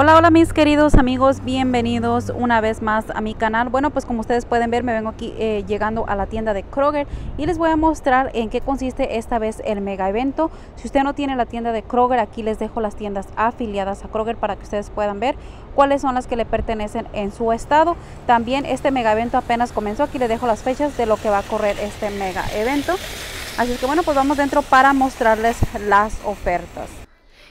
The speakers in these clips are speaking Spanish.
Hola, hola mis queridos amigos, bienvenidos una vez más a mi canal. Bueno, pues como ustedes pueden ver, me vengo aquí eh, llegando a la tienda de Kroger y les voy a mostrar en qué consiste esta vez el mega evento. Si usted no tiene la tienda de Kroger, aquí les dejo las tiendas afiliadas a Kroger para que ustedes puedan ver cuáles son las que le pertenecen en su estado. También este mega evento apenas comenzó, aquí les dejo las fechas de lo que va a correr este mega evento. Así que bueno, pues vamos dentro para mostrarles las ofertas.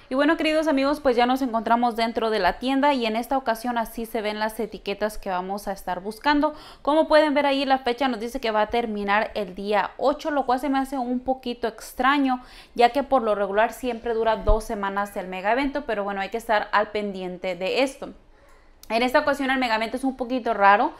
Y bueno, queridos amigos, pues ya nos encontramos dentro de la tienda y en esta ocasión así se ven las etiquetas que vamos a estar buscando. Como pueden ver ahí, la fecha nos dice que va a terminar el día 8, lo cual se me hace un poquito extraño, ya que por lo regular siempre dura dos semanas el mega evento, pero bueno, hay que estar al pendiente de esto. En esta ocasión el mega evento es un poquito raro,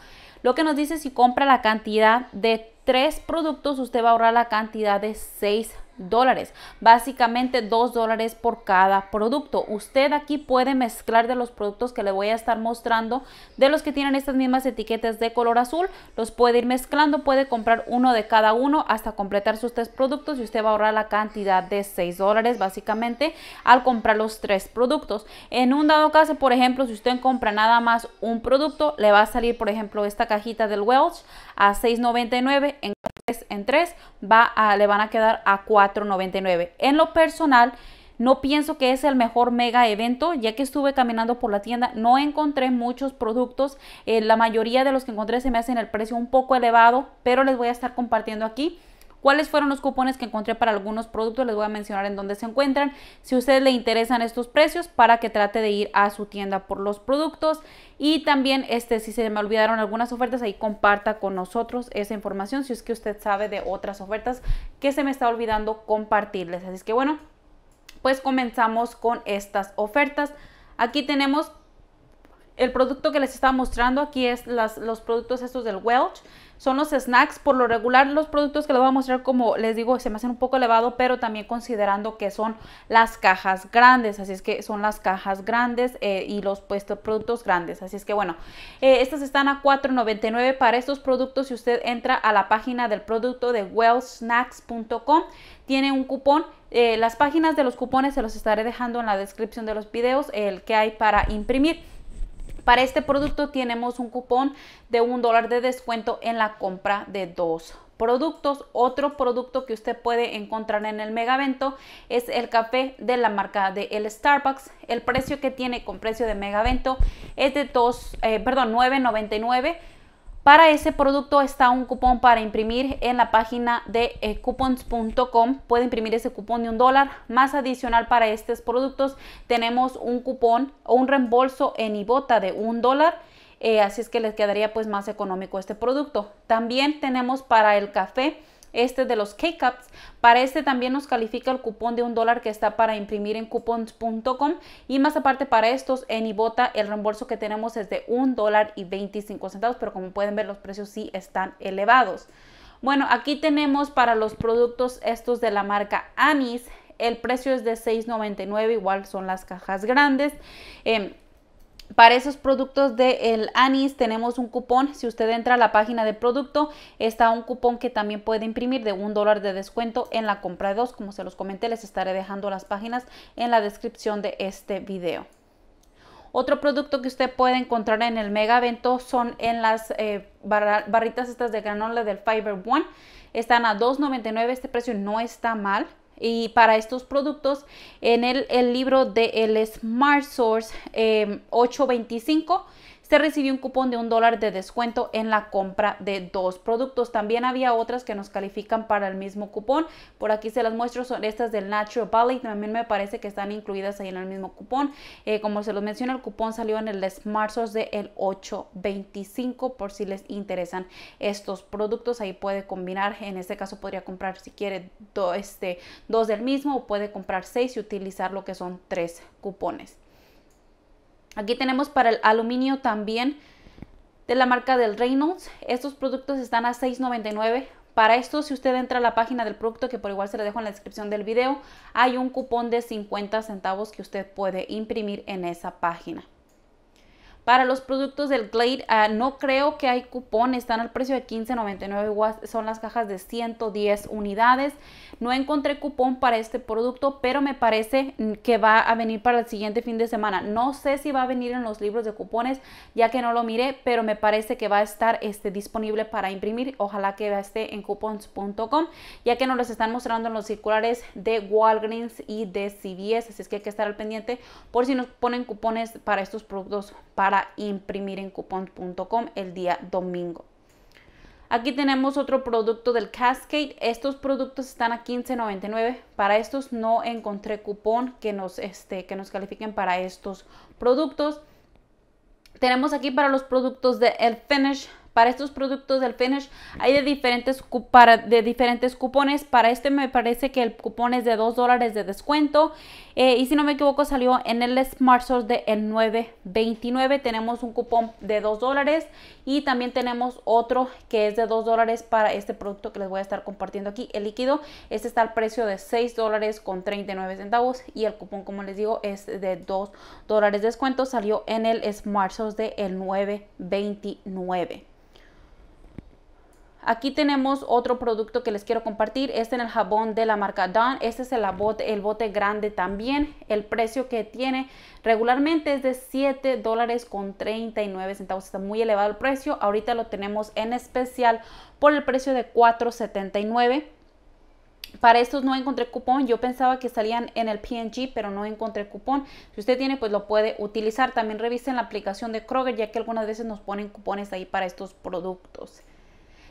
lo que nos dice si compra la cantidad de tres productos, usted va a ahorrar la cantidad de 6 dólares. Básicamente 2 dólares por cada producto. Usted aquí puede mezclar de los productos que le voy a estar mostrando, de los que tienen estas mismas etiquetas de color azul, los puede ir mezclando, puede comprar uno de cada uno hasta completar sus tres productos y usted va a ahorrar la cantidad de 6 dólares básicamente al comprar los tres productos. En un dado caso, por ejemplo, si usted compra nada más un producto, le va a salir, por ejemplo, esta cajita del Welch a 6.99 en 3 en 3, va a, le van a quedar a 4.99. En lo personal, no pienso que es el mejor mega evento, ya que estuve caminando por la tienda, no encontré muchos productos. Eh, la mayoría de los que encontré se me hacen el precio un poco elevado, pero les voy a estar compartiendo aquí cuáles fueron los cupones que encontré para algunos productos. Les voy a mencionar en dónde se encuentran. Si a ustedes le interesan estos precios, para que trate de ir a su tienda por los productos. Y también, este, si se me olvidaron algunas ofertas, ahí comparta con nosotros esa información. Si es que usted sabe de otras ofertas que se me está olvidando compartirles. Así es que bueno, pues comenzamos con estas ofertas. Aquí tenemos el producto que les estaba mostrando aquí es los productos estos del Welch. Son los snacks, por lo regular los productos que les voy a mostrar, como les digo, se me hacen un poco elevado, pero también considerando que son las cajas grandes, así es que son las cajas grandes eh, y los puestos productos grandes. Así es que bueno, eh, estas están a $4.99 para estos productos. Si usted entra a la página del producto de welchsnacks.com tiene un cupón. Eh, las páginas de los cupones se los estaré dejando en la descripción de los videos, el que hay para imprimir. Para este producto tenemos un cupón de un dólar de descuento en la compra de dos productos. Otro producto que usted puede encontrar en el megavento es el café de la marca de el Starbucks. El precio que tiene con precio de megavento es de 2, eh, perdón, 9.99 para ese producto está un cupón para imprimir en la página de eh, coupons.com. Puede imprimir ese cupón de un dólar. Más adicional para estos productos tenemos un cupón o un reembolso en Ibota de un dólar. Eh, así es que les quedaría pues más económico este producto. También tenemos para el café este de los K-Cups. Para este también nos califica el cupón de un dólar que está para imprimir en coupons.com y más aparte para estos en Ibota el reembolso que tenemos es de un dólar y 25 centavos, pero como pueden ver los precios sí están elevados. Bueno, aquí tenemos para los productos estos de la marca Anis, el precio es de $6.99, igual son las cajas grandes. Em, para esos productos del el Anis tenemos un cupón. Si usted entra a la página de producto, está un cupón que también puede imprimir de un dólar de descuento en la compra de dos. Como se los comenté, les estaré dejando las páginas en la descripción de este video. Otro producto que usted puede encontrar en el mega evento son en las eh, barritas estas de granola del Fiber One. Están a $2.99, este precio no está mal y para estos productos en el, el libro de el Smart Source 825 eh, se recibió un cupón de un dólar de descuento en la compra de dos productos. También había otras que nos califican para el mismo cupón. Por aquí se las muestro, son estas del Natural Valley. También me parece que están incluidas ahí en el mismo cupón. Eh, como se los menciona, el cupón salió en el Smart de el 825 por si les interesan estos productos. Ahí puede combinar, en este caso podría comprar si quiere este, dos del mismo o puede comprar seis y utilizar lo que son tres cupones. Aquí tenemos para el aluminio también de la marca del Reynolds. Estos productos están a $6.99. Para esto, si usted entra a la página del producto, que por igual se le dejo en la descripción del video, hay un cupón de 50 centavos que usted puede imprimir en esa página. Para los productos del Glade, ah, no creo que hay cupón, están al precio de 15.99, son las cajas de 110 unidades. No encontré cupón para este producto, pero me parece mm, que va a venir para el siguiente fin de semana. No sé si va a venir en los libros de cupones, ya que no lo miré, pero me parece que va a estar este, disponible para imprimir. Ojalá que esté en coupons.com, ya que nos los están mostrando en los circulares de Walgreens y de CVS, así es que hay que estar al pendiente por si nos ponen cupones para estos productos para imprimir en coupon.com el día domingo. Aquí tenemos otro producto del Cascade. Estos productos están a $15.99. Para estos no encontré cupón que nos, este, que nos califiquen para estos productos. Tenemos aquí para los productos de El Finish para estos productos del Finish hay de diferentes, para, de diferentes cupones. Para este me parece que el cupón es de 2 dólares de descuento. Eh, y si no me equivoco salió en el Smart Source de el 9.29. Tenemos un cupón de 2 dólares. Y también tenemos otro que es de 2 dólares para este producto que les voy a estar compartiendo aquí. El líquido. Este está al precio de 6 dólares con 39 centavos. Y el cupón como les digo es de 2 dólares de descuento. Salió en el Smart Source de el 9.29. Aquí tenemos otro producto que les quiero compartir. Este en el jabón de la marca Dawn. Este es el bote, grande también. El precio que tiene regularmente es de 7 con 39 centavos. Está muy elevado el precio. Ahorita lo tenemos en especial por el precio de 4.79. Para estos no encontré cupón, yo pensaba que salían en el PNG, pero no encontré cupón. Si usted tiene, pues lo puede utilizar. También revisen la aplicación de Kroger, ya que algunas veces nos ponen cupones ahí para estos productos.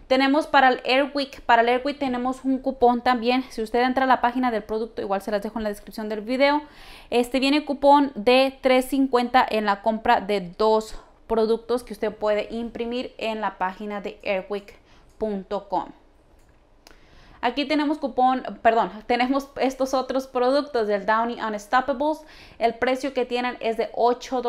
Tenemos para el Airwick, para el Airwick tenemos un cupón también. Si usted entra a la página del producto, igual se las dejo en la descripción del video. Este viene cupón de 3.50 en la compra de dos productos que usted puede imprimir en la página de airwick.com. Aquí tenemos cupón, perdón, tenemos estos otros productos del Downy Unstoppables. El precio que tienen es de 8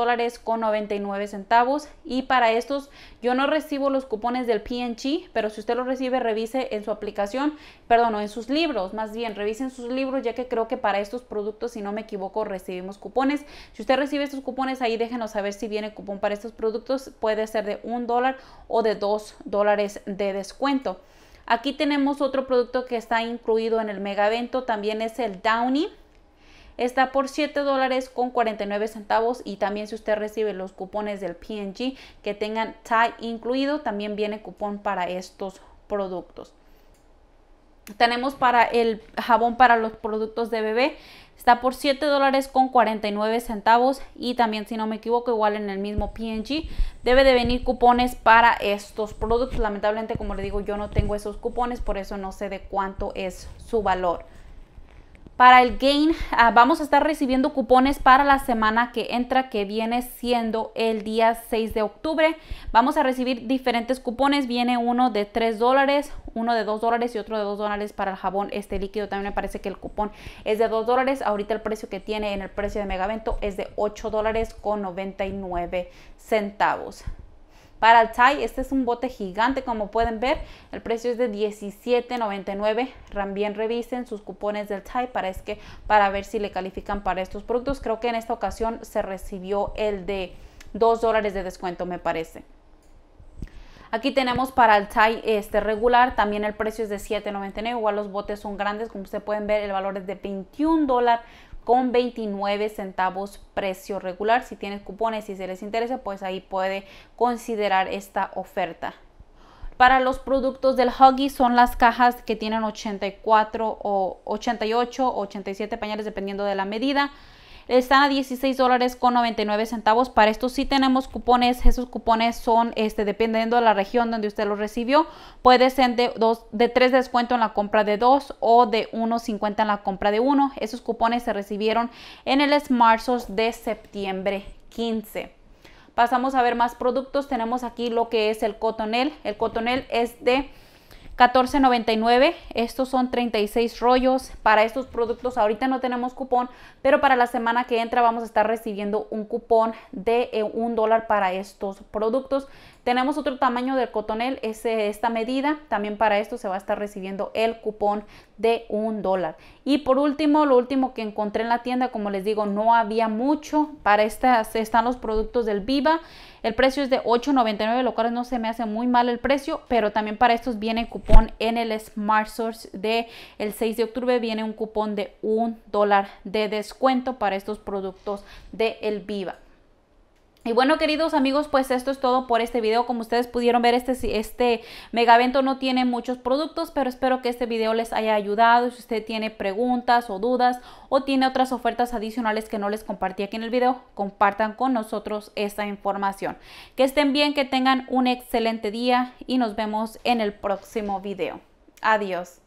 con 99 centavos. Y para estos yo no recibo los cupones del PNG, pero si usted los recibe, revise en su aplicación, perdón, o en sus libros, más bien, revisen sus libros, ya que creo que para estos productos, si no me equivoco, recibimos cupones. Si usted recibe estos cupones, ahí déjenos saber si viene cupón para estos productos. Puede ser de $1 dólar o de $2 dólares de descuento. Aquí tenemos otro producto que está incluido en el mega evento, también es el Downy. Está por 7 con 49 centavos y también si usted recibe los cupones del P&G que tengan tie incluido, también viene cupón para estos productos. Tenemos para el jabón para los productos de bebé. Está por $7.49 Y también, si no me equivoco, igual en el mismo PNG. Debe de venir cupones para estos productos. Lamentablemente, como le digo, yo no tengo esos cupones. Por eso no sé de cuánto es su valor. Para el gain ah, vamos a estar recibiendo cupones para la semana que entra, que viene siendo el día 6 de octubre. Vamos a recibir diferentes cupones. Viene uno de 3 dólares, uno de 2 dólares y otro de 2 dólares para el jabón. Este líquido también me parece que el cupón es de 2 dólares. Ahorita el precio que tiene en el precio de Megavento es de 8 dólares con 99 centavos. Para el Thai, este es un bote gigante, como pueden ver, el precio es de $17.99. También revisen sus cupones del Thai para, es que, para ver si le califican para estos productos. Creo que en esta ocasión se recibió el de 2 dólares de descuento, me parece. Aquí tenemos para el Thai este regular, también el precio es de $7.99, igual los botes son grandes, como ustedes pueden ver el valor es de $21.99 con 29 centavos precio regular. Si tienes cupones y se les interesa, pues ahí puede considerar esta oferta. Para los productos del Huggy son las cajas que tienen 84 o 88 o 87 pañales dependiendo de la medida están a 16 dólares con 99 centavos. Para esto sí tenemos cupones, esos cupones son, este, dependiendo de la región donde usted los recibió, puede ser de, de 3 descuento en la compra de 2 o de 1.50 en la compra de 1. Esos cupones se recibieron en el Smartsos de septiembre 15. Pasamos a ver más productos. Tenemos aquí lo que es el cotonel. El cotonel es de 14.99. Estos son 36 rollos. Para estos productos ahorita no tenemos cupón, pero para la semana que entra vamos a estar recibiendo un cupón de eh, un dólar para estos productos. Tenemos otro tamaño del cotonel, es esta medida. También para esto se va a estar recibiendo el cupón de un dólar. Y por último, lo último que encontré en la tienda, como les digo, no había mucho. Para estas están los productos del Viva. El precio es de $8.99, lo cual no se me hace muy mal el precio, pero también para estos viene cupón en el Smart Source de el 6 de octubre, viene un cupón de un dólar de descuento para estos productos de El Viva. Y bueno, queridos amigos, pues esto es todo por este video. Como ustedes pudieron ver, este, este evento no tiene muchos productos, pero espero que este video les haya ayudado. Si usted tiene preguntas o dudas o tiene otras ofertas adicionales que no les compartí aquí en el video, compartan con nosotros esta información. Que estén bien, que tengan un excelente día y nos vemos en el próximo video. Adiós.